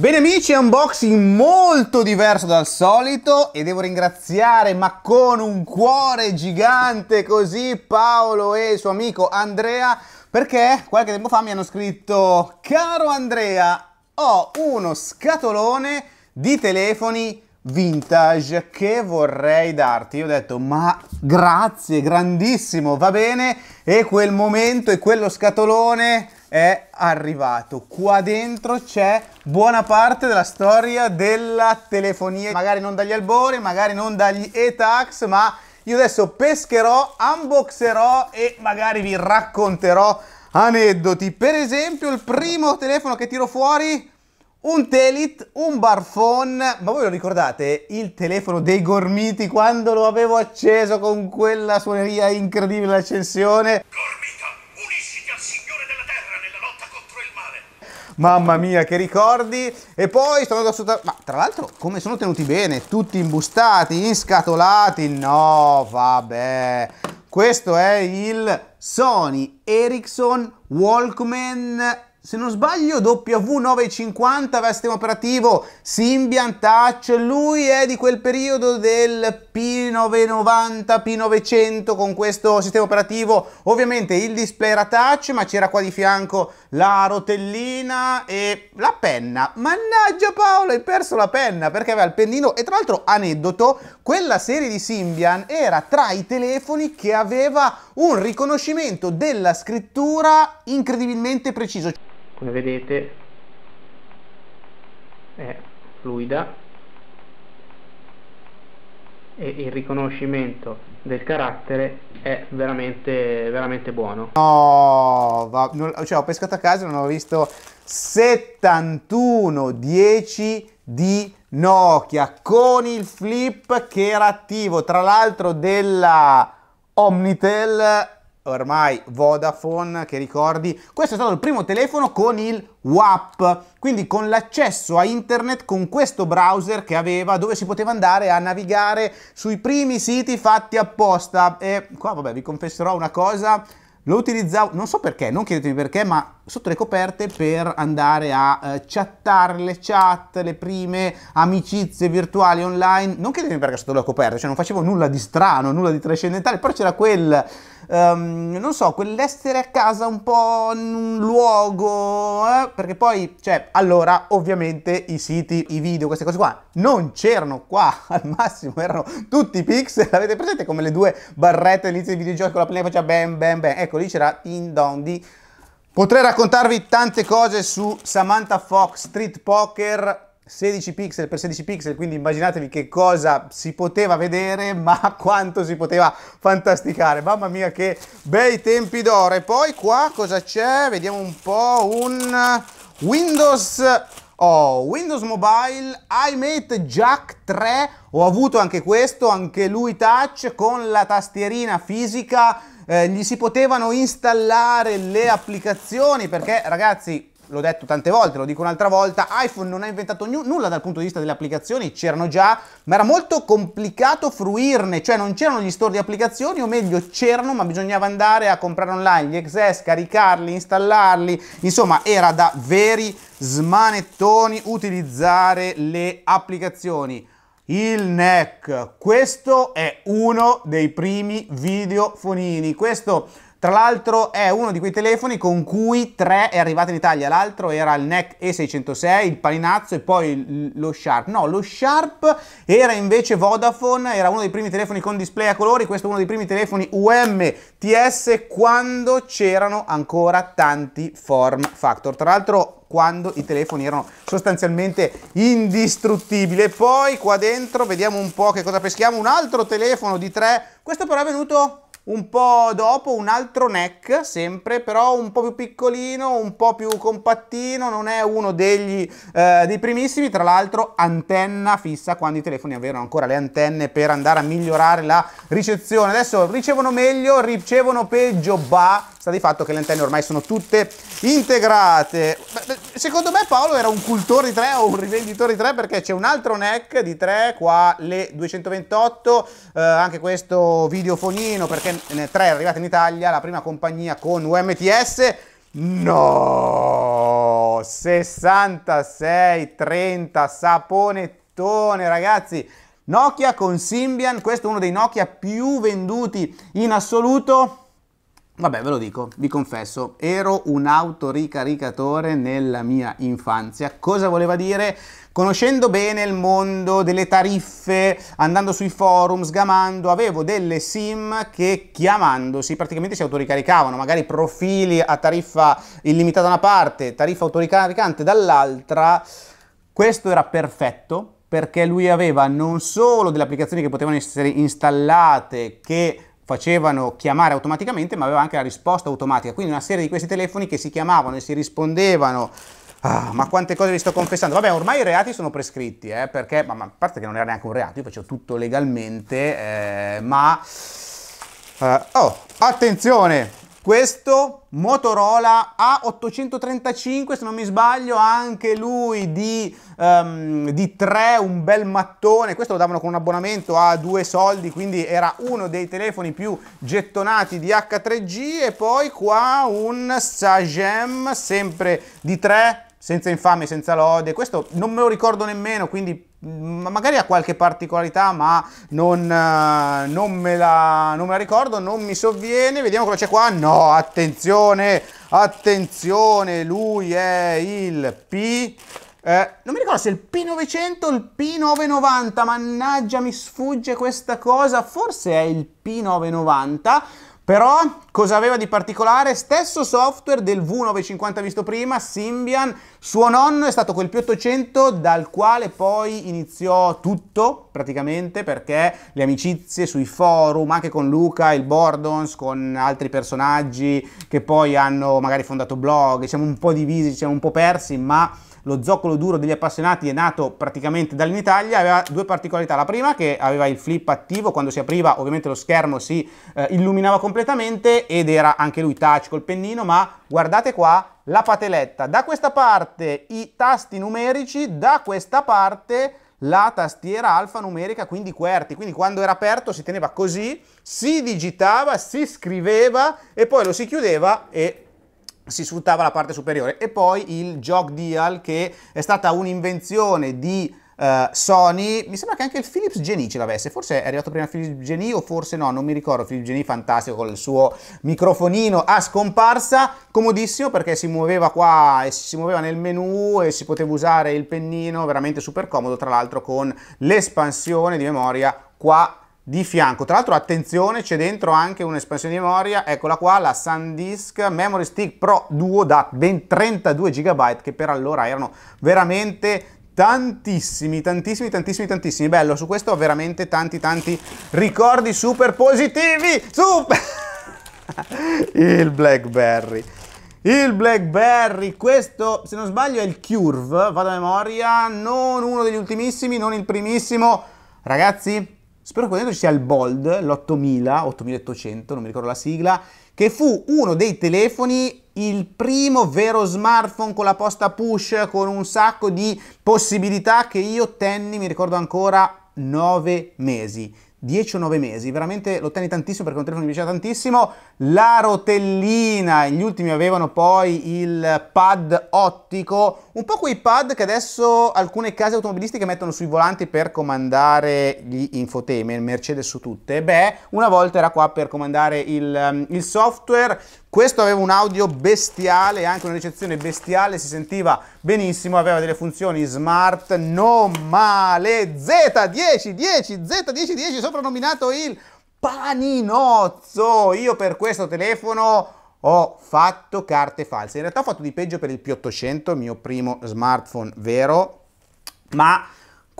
Bene amici, unboxing molto diverso dal solito e devo ringraziare ma con un cuore gigante così Paolo e il suo amico Andrea perché qualche tempo fa mi hanno scritto Caro Andrea, ho uno scatolone di telefoni vintage che vorrei darti. Io ho detto ma grazie, grandissimo, va bene e quel momento e quello scatolone è arrivato. Qua dentro c'è buona parte della storia della telefonia, magari non dagli albori, magari non dagli e-tax, ma io adesso pescherò, unboxerò e magari vi racconterò aneddoti. Per esempio, il primo telefono che tiro fuori un Telit, un barfon, ma voi lo ricordate il telefono dei Gormiti quando lo avevo acceso con quella suoneria incredibile l'accensione? Gormiti! Mamma mia, che ricordi! E poi sono andato sotto... Ma tra l'altro, come sono tenuti bene? Tutti imbustati, inscatolati? No, vabbè. Questo è il Sony Ericsson Walkman se non sbaglio W950 aveva sistema operativo Symbian Touch, lui è di quel periodo del P990, P900 con questo sistema operativo, ovviamente il display era touch ma c'era qua di fianco la rotellina e la penna. Mannaggia Paolo, hai perso la penna perché aveva il pennino. E tra l'altro, aneddoto, quella serie di Symbian era tra i telefoni che aveva un riconoscimento della scrittura incredibilmente preciso. Come vedete è fluida e il riconoscimento del carattere è veramente, veramente buono. No, va, non, cioè, ho pescato a casa e non ho visto 71-10 di Nokia con il flip che era attivo, tra l'altro della Omnitel ormai Vodafone che ricordi, questo è stato il primo telefono con il WAP, quindi con l'accesso a internet con questo browser che aveva dove si poteva andare a navigare sui primi siti fatti apposta e qua vabbè vi confesserò una cosa, lo utilizzavo, non so perché, non chiedetemi perché, ma sotto le coperte per andare a eh, chattare le chat, le prime amicizie virtuali online, non chiedetemi perché sotto le coperte, cioè non facevo nulla di strano, nulla di trascendentale, però c'era quel um, non so, quell'essere a casa un po' in un luogo, eh? perché poi, cioè, allora ovviamente i siti, i video, queste cose qua non c'erano qua, al massimo erano tutti i pixel, avete presente come le due barrette all'inizio dei videogiochi con la play faceva bam bam bam, ecco lì c'era in dondi. Potrei raccontarvi tante cose su Samantha Fox Street Poker, 16 pixel per 16 pixel, quindi immaginatevi che cosa si poteva vedere, ma quanto si poteva fantasticare. Mamma mia che bei tempi d'oro. E poi qua cosa c'è? Vediamo un po' un Windows Oh, Windows Mobile iMate Jack 3, ho avuto anche questo, anche lui touch con la tastierina fisica, eh, gli si potevano installare le applicazioni perché ragazzi l'ho detto tante volte, lo dico un'altra volta, iPhone non ha inventato nulla dal punto di vista delle applicazioni, c'erano già, ma era molto complicato fruirne, cioè non c'erano gli store di applicazioni, o meglio c'erano, ma bisognava andare a comprare online gli XS, caricarli, installarli, insomma era da veri smanettoni utilizzare le applicazioni. Il NEC, questo è uno dei primi videofonini, questo tra l'altro è uno di quei telefoni con cui tre è arrivato in Italia, l'altro era il NEC E606, il Palinazzo e poi lo Sharp. No, lo Sharp era invece Vodafone, era uno dei primi telefoni con display a colori, questo è uno dei primi telefoni UMTS quando c'erano ancora tanti form factor. Tra l'altro quando i telefoni erano sostanzialmente indistruttibili. E poi qua dentro vediamo un po' che cosa peschiamo, un altro telefono di tre, questo però è venuto un po' dopo un altro neck, sempre, però un po' più piccolino, un po' più compattino, non è uno degli, eh, dei primissimi, tra l'altro antenna fissa quando i telefoni avevano ancora le antenne per andare a migliorare la ricezione. Adesso ricevono meglio, ricevono peggio, bah, sta di fatto che le antenne ormai sono tutte integrate. Secondo me Paolo era un cultore di 3 o un rivenditore di 3 perché c'è un altro neck di 3, qua le 228, eh, anche questo videofonino perché 3 è arrivata in Italia la prima compagnia con UMTS. No! 66, 30, saponettone ragazzi! Nokia con Symbian, questo è uno dei Nokia più venduti in assoluto. Vabbè, ve lo dico, vi confesso, ero un autoricaricatore nella mia infanzia. Cosa voleva dire? Conoscendo bene il mondo delle tariffe, andando sui forum, sgamando, avevo delle sim che chiamandosi praticamente si autoricaricavano, magari profili a tariffa illimitata da una parte, tariffa autoricaricante dall'altra. Questo era perfetto perché lui aveva non solo delle applicazioni che potevano essere installate che facevano chiamare automaticamente, ma aveva anche la risposta automatica. Quindi una serie di questi telefoni che si chiamavano e si rispondevano. Ah, ma quante cose vi sto confessando? Vabbè, ormai i reati sono prescritti, eh, perché, ma, ma, a parte che non era neanche un reato, io facevo tutto legalmente, eh, ma... Eh, oh, attenzione! Questo Motorola A835, se non mi sbaglio, anche lui di, um, di 3, un bel mattone. Questo lo davano con un abbonamento a 2 soldi, quindi era uno dei telefoni più gettonati di H3G. E poi qua un Sagem, sempre di 3, senza infame, senza lode, questo non me lo ricordo nemmeno, quindi magari ha qualche particolarità, ma non, eh, non, me la, non, me la, ricordo, non mi sovviene, vediamo cosa c'è qua, no, attenzione, attenzione, lui è il P... Eh, non mi ricordo se è il P900 o il P990, mannaggia mi sfugge questa cosa, forse è il P990, però cosa aveva di particolare? Stesso software del V950 visto prima, Symbian, suo nonno è stato quel P800 dal quale poi iniziò tutto praticamente perché le amicizie sui forum, anche con Luca, il Bordons, con altri personaggi che poi hanno magari fondato blog, siamo un po' divisi, siamo un po' persi, ma lo zoccolo duro degli appassionati è nato praticamente dall'Italia, aveva due particolarità. La prima che aveva il flip attivo, quando si apriva ovviamente lo schermo si eh, illuminava completamente ed era anche lui touch col pennino, ma guardate qua la pateletta. Da questa parte i tasti numerici, da questa parte la tastiera alfanumerica, quindi QWERTY. Quindi quando era aperto si teneva così, si digitava, si scriveva e poi lo si chiudeva e si sfruttava la parte superiore e poi il Jog Deal che è stata un'invenzione di Uh, Sony, mi sembra che anche il Philips Genie ce l'avesse, forse è arrivato prima Philips Genie o forse no, non mi ricordo, Philips Genie fantastico con il suo microfonino a scomparsa, comodissimo perché si muoveva qua e si muoveva nel menu e si poteva usare il pennino, veramente super comodo, tra l'altro con l'espansione di memoria qua di fianco. Tra l'altro attenzione c'è dentro anche un'espansione di memoria, eccola qua, la SanDisk Memory Stick Pro Duo da ben 32 GB che per allora erano veramente tantissimi, tantissimi, tantissimi, tantissimi. Bello, su questo ho veramente tanti, tanti ricordi super positivi. Super! Il BlackBerry. Il BlackBerry, questo se non sbaglio è il Curve, vado a memoria, non uno degli ultimissimi, non il primissimo. Ragazzi, Spero che dentro ci sia il Bold, l'8000, 8800, non mi ricordo la sigla, che fu uno dei telefoni il primo vero smartphone con la posta push, con un sacco di possibilità che io tenni, mi ricordo ancora, 9 mesi. 10 o 9 mesi, veramente lo tenni tantissimo perché un telefono mi piaceva tantissimo. La rotellina, gli ultimi avevano poi il pad ottico, un po' quei pad che adesso alcune case automobilistiche mettono sui volanti per comandare gli infotainment, Mercedes su tutte. Beh, una volta era qua per comandare il, il software, questo aveva un audio bestiale, anche una ricezione bestiale, si sentiva benissimo, aveva delle funzioni smart, non male, Z1010, Z1010, soprannominato il paninozzo. Io per questo telefono ho fatto carte false, in realtà ho fatto di peggio per il P800, mio primo smartphone vero, ma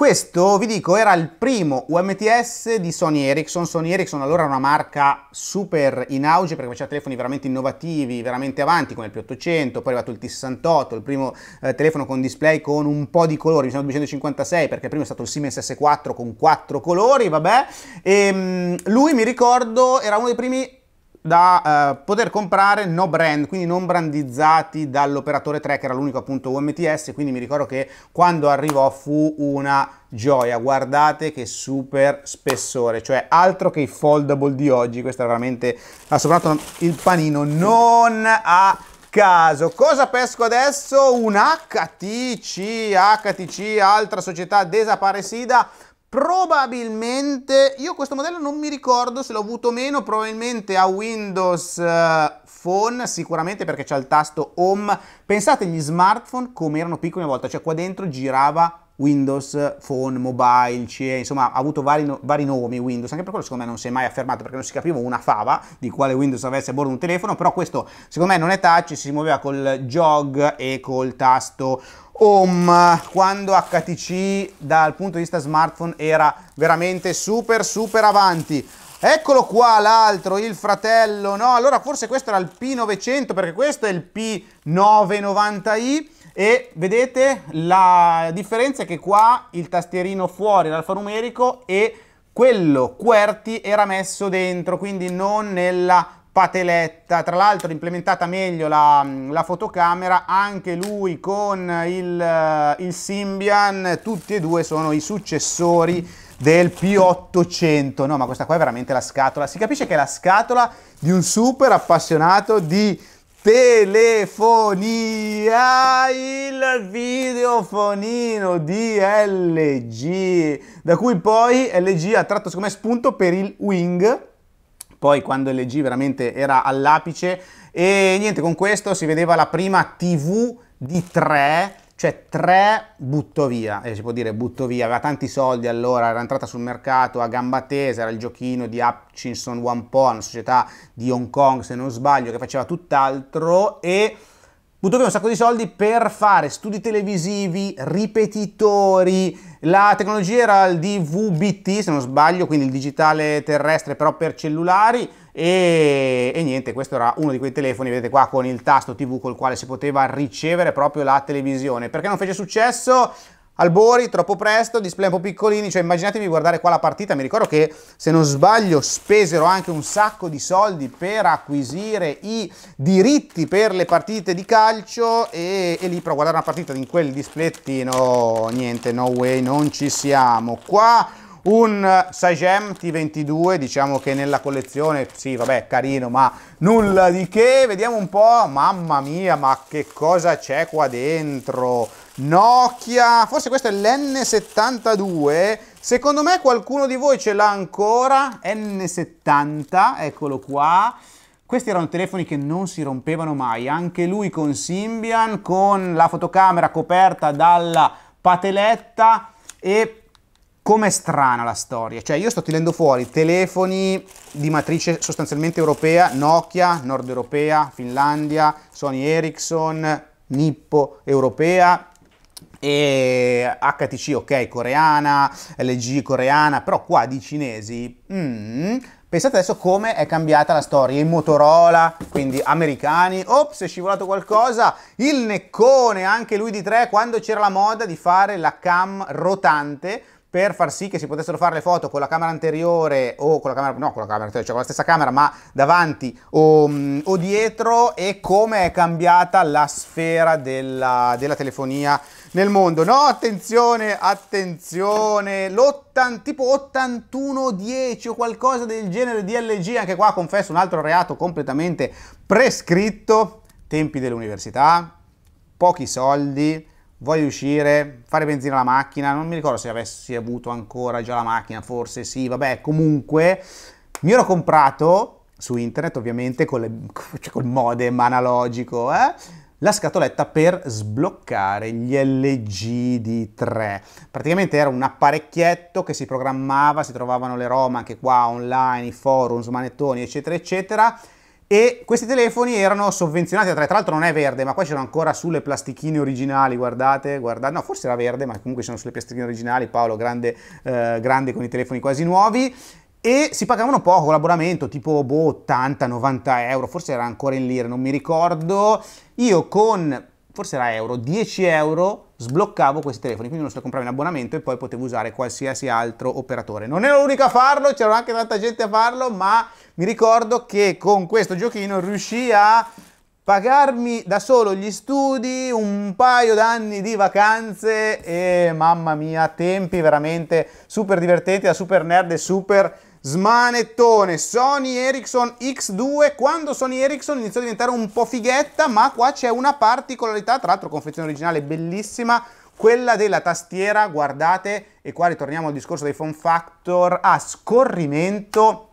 questo, vi dico, era il primo UMTS di Sony Ericsson. Sony Ericsson allora era una marca super in auge perché faceva telefoni veramente innovativi, veramente avanti, come il P800, poi è arrivato il T68, il primo eh, telefono con display con un po' di colori, mi sembra 256 perché il primo è stato il Siemens S4 con quattro colori, vabbè. E, ehm, lui, mi ricordo, era uno dei primi da eh, poter comprare no brand, quindi non brandizzati dall'operatore 3 che era l'unico appunto UMTS, quindi mi ricordo che quando arrivò fu una gioia, guardate che super spessore, cioè altro che i foldable di oggi, questa è veramente ha sopratto il panino, non ha caso. Cosa pesco adesso? Un HTC, HTC, altra società desaparecida, Probabilmente, io questo modello non mi ricordo se l'ho avuto o meno, probabilmente a Windows eh, iPhone sicuramente perché c'è il tasto home. Pensate agli smartphone come erano piccoli una volta, cioè qua dentro girava Windows, Phone, Mobile, CE, insomma ha avuto vari, no, vari, nomi Windows, anche per quello secondo me non si è mai affermato perché non si capiva una fava di quale Windows avesse a bordo un telefono, però questo secondo me non è touch, si muoveva col jog e col tasto home, quando HTC dal punto di vista smartphone era veramente super super avanti. Eccolo qua l'altro, il fratello, no? Allora forse questo era il P900 perché questo è il P990i e vedete la differenza è che qua il tastierino fuori l'alfanumerico e quello QWERTY era messo dentro, quindi non nella pateletta. Tra l'altro implementata meglio la, la, fotocamera, anche lui con il, il Symbian, tutti e due sono i successori del P800. No, ma questa qua è veramente la scatola. Si capisce che è la scatola di un super appassionato di telefonia, il videofonino di LG, da cui poi LG ha tratto secondo me spunto per il Wing, poi quando LG veramente era all'apice e niente, con questo si vedeva la prima TV di 3 cioè 3 butto via, eh, si può dire butto via, aveva tanti soldi allora, era entrata sul mercato a gamba tesa, era il giochino di Hutchinson One Wampo, una società di Hong Kong se non sbaglio, che faceva tutt'altro e butto via un sacco di soldi per fare studi televisivi, ripetitori, la tecnologia era il DVBT se non sbaglio, quindi il digitale terrestre però per cellulari, e, e, niente, questo era uno di quei telefoni, vedete qua, con il tasto TV col quale si poteva ricevere proprio la televisione. Perché non fece successo? Albori, troppo presto, display un po' piccolini, cioè immaginatevi guardare qua la partita, mi ricordo che se non sbaglio spesero anche un sacco di soldi per acquisire i diritti per le partite di calcio e, e lì però guardare una partita in quel displettino, niente, no way, non ci siamo. Qua un Sagem T22, diciamo che nella collezione, sì vabbè carino ma nulla di che, vediamo un po', mamma mia ma che cosa c'è qua dentro, Nokia, forse questo è l'N72, secondo me qualcuno di voi ce l'ha ancora, N70, eccolo qua, questi erano telefoni che non si rompevano mai, anche lui con Symbian, con la fotocamera coperta dalla pateletta e com'è strana la storia. Cioè, io sto tirando fuori telefoni di matrice sostanzialmente europea, Nokia, nord europea, Finlandia, Sony Ericsson, Nippo europea e HTC ok coreana, LG coreana, però qua di cinesi. Mm, pensate adesso come è cambiata la storia. I Motorola, quindi americani. Ops, è scivolato qualcosa. Il neccone, anche lui di tre, quando c'era la moda di fare la cam rotante per far sì che si potessero fare le foto con la camera anteriore o con la camera, no, con la camera anteriore, cioè con la stessa camera ma davanti o, mm, o dietro e come è cambiata la sfera della, della telefonia nel mondo. No, attenzione, attenzione, l'80, tipo 8110 o qualcosa del genere di LG, anche qua confesso un altro reato completamente prescritto, tempi dell'università, pochi soldi, voglio uscire, fare benzina alla macchina, non mi ricordo se avessi avuto ancora già la macchina, forse sì, vabbè, comunque mi ero comprato su internet ovviamente con le, cioè col modem analogico, eh, la scatoletta per sbloccare gli LGD3. Praticamente era un apparecchietto che si programmava, si trovavano le ROM anche qua online, i forums, manettoni, eccetera, eccetera e questi telefoni erano sovvenzionati da tre, tra l'altro non è verde, ma qua c'erano ancora sulle plastichine originali, guardate, guardate, no forse era verde, ma comunque sono sulle plastichine originali, Paolo grande, eh, grande con i telefoni quasi nuovi, e si pagavano poco l'abbonamento, tipo boh, 80-90 euro, forse era ancora in lire, non mi ricordo, io con forse era euro, 10 euro sbloccavo questi telefoni, quindi non so comprare un abbonamento e poi potevo usare qualsiasi altro operatore. Non ero l'unico a farlo, c'era anche tanta gente a farlo, ma mi ricordo che con questo giochino riuscii a pagarmi da solo gli studi, un paio d'anni di vacanze e mamma mia, tempi veramente super divertenti da super nerd e super Smanettone, Sony Ericsson X2, quando Sony Ericsson iniziò a diventare un po' fighetta, ma qua c'è una particolarità, tra l'altro confezione originale bellissima, quella della tastiera, guardate, e qua ritorniamo al discorso dei phone factor, a scorrimento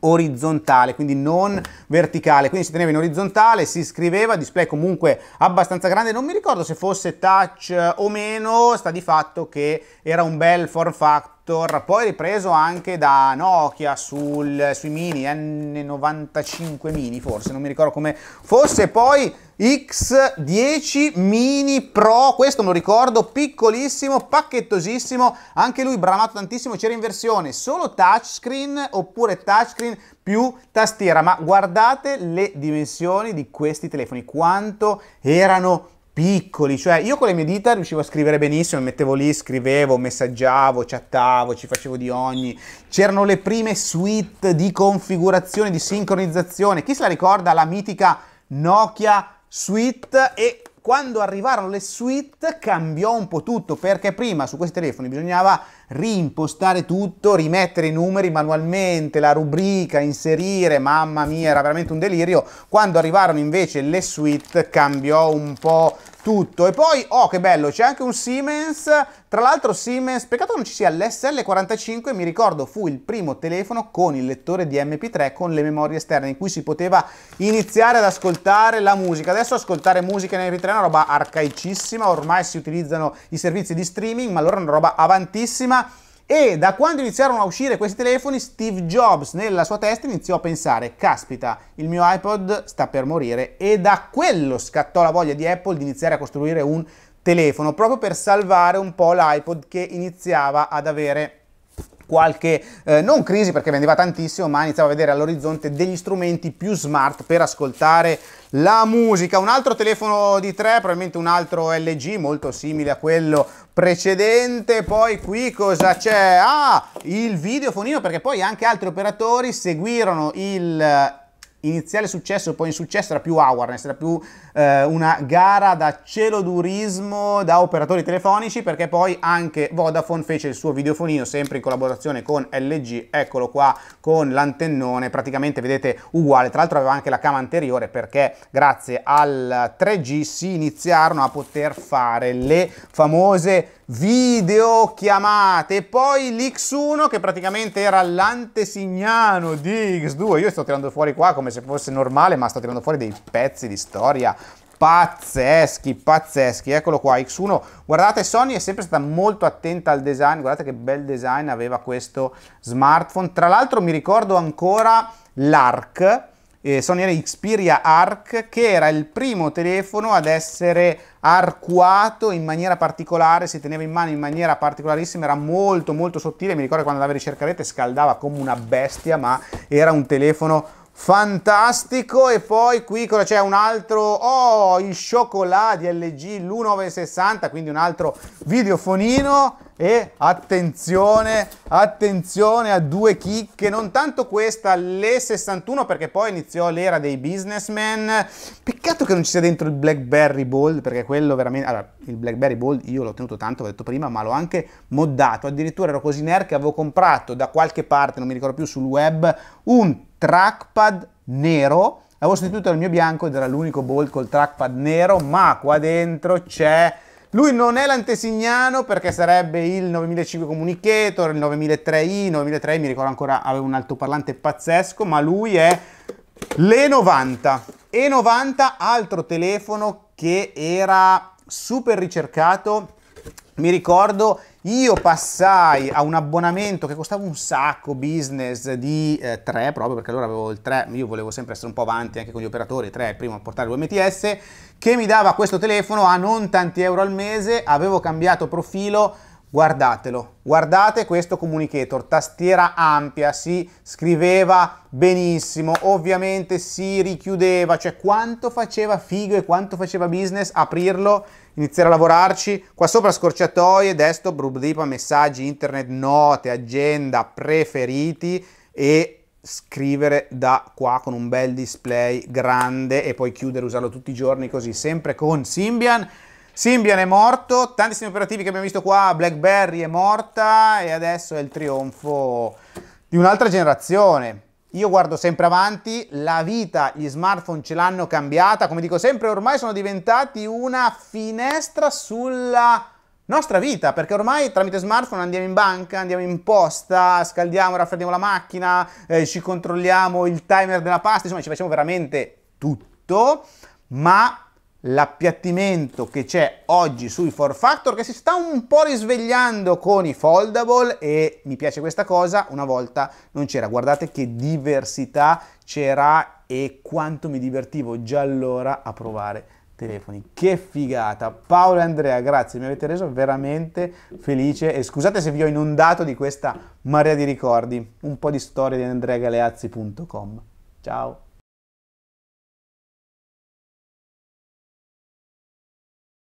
orizzontale, quindi non verticale, quindi si teneva in orizzontale, si scriveva, display comunque abbastanza grande, non mi ricordo se fosse touch o meno, sta di fatto che era un bel form factor, poi ripreso anche da Nokia sul, sui mini, N95 mini forse, non mi ricordo come fosse, poi X10 Mini Pro, questo me lo ricordo, piccolissimo, pacchettosissimo, anche lui bramato tantissimo, c'era in versione solo touchscreen oppure touchscreen più tastiera, ma guardate le dimensioni di questi telefoni, quanto erano piccoli, cioè io con le mie dita riuscivo a scrivere benissimo, mettevo lì, scrivevo, messaggiavo, chattavo, ci facevo di ogni, c'erano le prime suite di configurazione, di sincronizzazione, chi se la ricorda la mitica Nokia suite e quando arrivarono le suite cambiò un po' tutto perché prima su questi telefoni bisognava rimpostare tutto, rimettere i numeri manualmente, la rubrica, inserire, mamma mia, era veramente un delirio. Quando arrivarono invece le suite cambiò un po' tutto. E poi, oh che bello, c'è anche un Siemens, tra l'altro Siemens, peccato non ci sia l'SL45, mi ricordo fu il primo telefono con il lettore di MP3 con le memorie esterne in cui si poteva iniziare ad ascoltare la musica. Adesso ascoltare musica in MP3 è una roba arcaicissima, ormai si utilizzano i servizi di streaming, ma allora è una roba avantissima e da quando iniziarono a uscire questi telefoni, Steve Jobs nella sua testa iniziò a pensare, caspita, il mio iPod sta per morire e da quello scattò la voglia di Apple di iniziare a costruire un telefono, proprio per salvare un po' l'iPod che iniziava ad avere qualche, eh, non crisi perché vendeva tantissimo, ma iniziavo a vedere all'orizzonte degli strumenti più smart per ascoltare la musica. Un altro telefono di tre, probabilmente un altro LG, molto simile a quello precedente. Poi qui cosa c'è? Ah, il videofonino, perché poi anche altri operatori seguirono il iniziale successo, poi in successo era più awareness, era più eh, una gara da celodurismo da operatori telefonici, perché poi anche Vodafone fece il suo videofonino sempre in collaborazione con LG, eccolo qua, con l'antennone, praticamente vedete uguale, tra l'altro aveva anche la cama anteriore perché grazie al 3G si iniziarono a poter fare le famose videochiamate, poi l'X1 che praticamente era l'antesignano di X2, io sto tirando fuori qua come se se fosse normale, ma sta tirando fuori dei pezzi di storia pazzeschi, pazzeschi. Eccolo qua, X1. Guardate, Sony è sempre stata molto attenta al design, guardate che bel design aveva questo smartphone. Tra l'altro mi ricordo ancora l'ARC, eh, Sony Xperia ARC, che era il primo telefono ad essere arcuato in maniera particolare, si teneva in mano in maniera particolarissima, era molto molto sottile, mi ricordo quando andava a ricercare scaldava come una bestia, ma era un telefono Fantastico, e poi qui cosa c'è? Un altro, oh, il cioccolato di LG, l'1960, quindi un altro videofonino. E attenzione, attenzione a due chicche, non tanto questa, l'E61, perché poi iniziò l'era dei businessman Peccato che non ci sia dentro il Blackberry Bold, perché quello veramente... Allora, il Blackberry Bold io l'ho tenuto tanto, l'ho detto prima, ma l'ho anche moddato. Addirittura ero così nerd che avevo comprato da qualche parte, non mi ricordo più, sul web, un trackpad nero, avevo sostituito il mio bianco ed era l'unico bolt col trackpad nero, ma qua dentro c'è... Lui non è l'antesignano perché sarebbe il 9005 Communicator, il 9003i, 9003 mi ricordo ancora aveva un altoparlante pazzesco, ma lui è l'E90. E90, altro telefono che era super ricercato mi ricordo io passai a un abbonamento che costava un sacco business di 3 eh, proprio perché allora avevo il 3 io volevo sempre essere un po' avanti anche con gli operatori 3 prima a portare l'UMTS che mi dava questo telefono a non tanti euro al mese avevo cambiato profilo Guardatelo, guardate questo communicator, tastiera ampia, si scriveva benissimo, ovviamente si richiudeva, cioè quanto faceva figo e quanto faceva business aprirlo, iniziare a lavorarci, qua sopra scorciatoie, desktop, rubrica, messaggi, internet, note, agenda, preferiti e scrivere da qua con un bel display grande e poi chiudere, usarlo tutti i giorni così, sempre con Symbian. Symbian è morto, tantissimi operativi che abbiamo visto qua, BlackBerry è morta e adesso è il trionfo di un'altra generazione. Io guardo sempre avanti, la vita, gli smartphone ce l'hanno cambiata, come dico sempre, ormai sono diventati una finestra sulla nostra vita, perché ormai tramite smartphone andiamo in banca, andiamo in posta, scaldiamo, raffreddiamo la macchina, eh, ci controlliamo il timer della pasta, insomma ci facciamo veramente tutto, ma l'appiattimento che c'è oggi sui 4Factor che si sta un po' risvegliando con i foldable e mi piace questa cosa, una volta non c'era, guardate che diversità c'era e quanto mi divertivo già allora a provare telefoni. Che figata! Paolo e Andrea, grazie, mi avete reso veramente felice e scusate se vi ho inondato di questa marea di ricordi, un po' di storia di andreagaleazzi.com. Ciao!